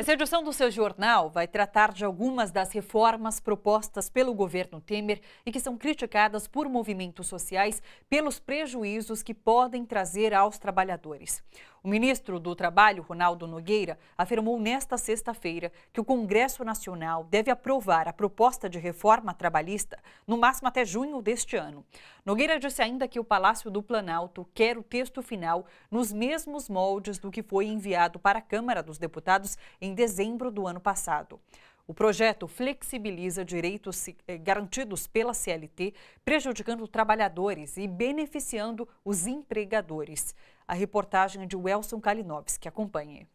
Essa edição do seu jornal vai tratar de algumas das reformas propostas pelo governo Temer e que são criticadas por movimentos sociais pelos prejuízos que podem trazer aos trabalhadores. O ministro do Trabalho, Ronaldo Nogueira, afirmou nesta sexta-feira que o Congresso Nacional deve aprovar a proposta de reforma trabalhista no máximo até junho deste ano. Nogueira disse ainda que o Palácio do Planalto quer o texto final nos mesmos moldes do que foi enviado para a Câmara dos Deputados em dezembro do ano passado. O projeto flexibiliza direitos eh, garantidos pela CLT, prejudicando trabalhadores e beneficiando os empregadores. A reportagem é de Welson Kalinowski. Acompanhe.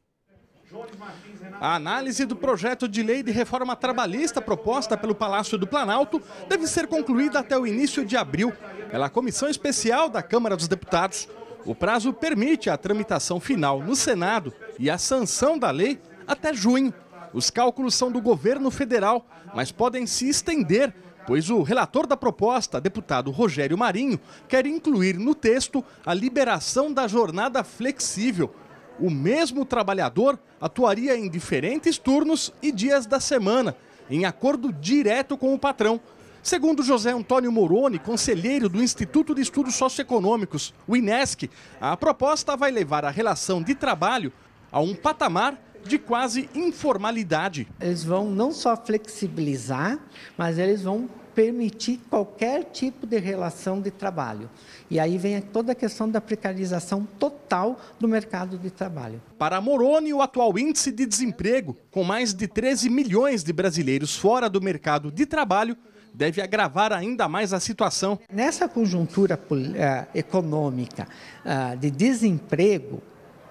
A análise do projeto de lei de reforma trabalhista proposta pelo Palácio do Planalto deve ser concluída até o início de abril pela Comissão Especial da Câmara dos Deputados. O prazo permite a tramitação final no Senado e a sanção da lei até junho. Os cálculos são do governo federal, mas podem se estender, pois o relator da proposta, deputado Rogério Marinho, quer incluir no texto a liberação da jornada flexível. O mesmo trabalhador atuaria em diferentes turnos e dias da semana, em acordo direto com o patrão. Segundo José Antônio Moroni, conselheiro do Instituto de Estudos Socioeconômicos, o INESC, a proposta vai levar a relação de trabalho a um patamar de quase informalidade. Eles vão não só flexibilizar, mas eles vão permitir qualquer tipo de relação de trabalho. E aí vem toda a questão da precarização total do mercado de trabalho. Para Moroni, o atual índice de desemprego, com mais de 13 milhões de brasileiros fora do mercado de trabalho, deve agravar ainda mais a situação. Nessa conjuntura eh, econômica ah, de desemprego,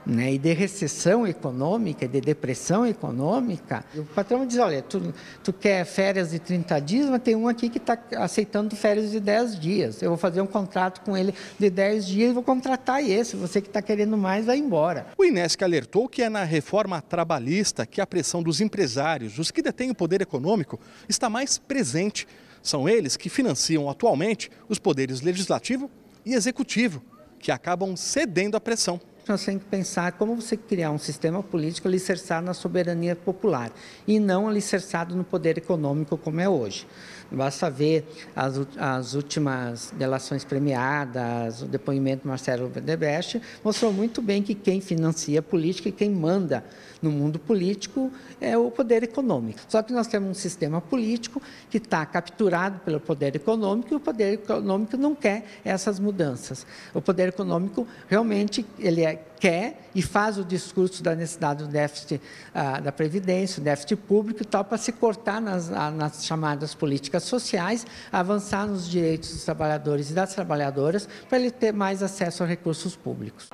né, e de recessão econômica, de depressão econômica, o patrão diz, olha, tu, tu quer férias de 30 dias, mas tem um aqui que está aceitando férias de 10 dias. Eu vou fazer um contrato com ele de 10 dias e vou contratar esse. Você que está querendo mais, vai embora. O Inesc alertou que é na reforma trabalhista que a pressão dos empresários, os que detêm o poder econômico, está mais presente. São eles que financiam atualmente os poderes legislativo e executivo, que acabam cedendo à pressão nós temos que pensar como você criar um sistema político alicerçado na soberania popular e não alicerçado no poder econômico como é hoje. Basta ver as, as últimas delações premiadas, o depoimento do Marcelo Odebrecht, mostrou muito bem que quem financia a política e quem manda no mundo político é o poder econômico. Só que nós temos um sistema político que está capturado pelo poder econômico e o poder econômico não quer essas mudanças. O poder econômico realmente ele é quer e faz o discurso da necessidade do déficit ah, da Previdência, o déficit público e tal, para se cortar nas, ah, nas, chamadas políticas sociais, avançar nos direitos dos trabalhadores e das trabalhadoras, para ele ter mais acesso a recursos públicos.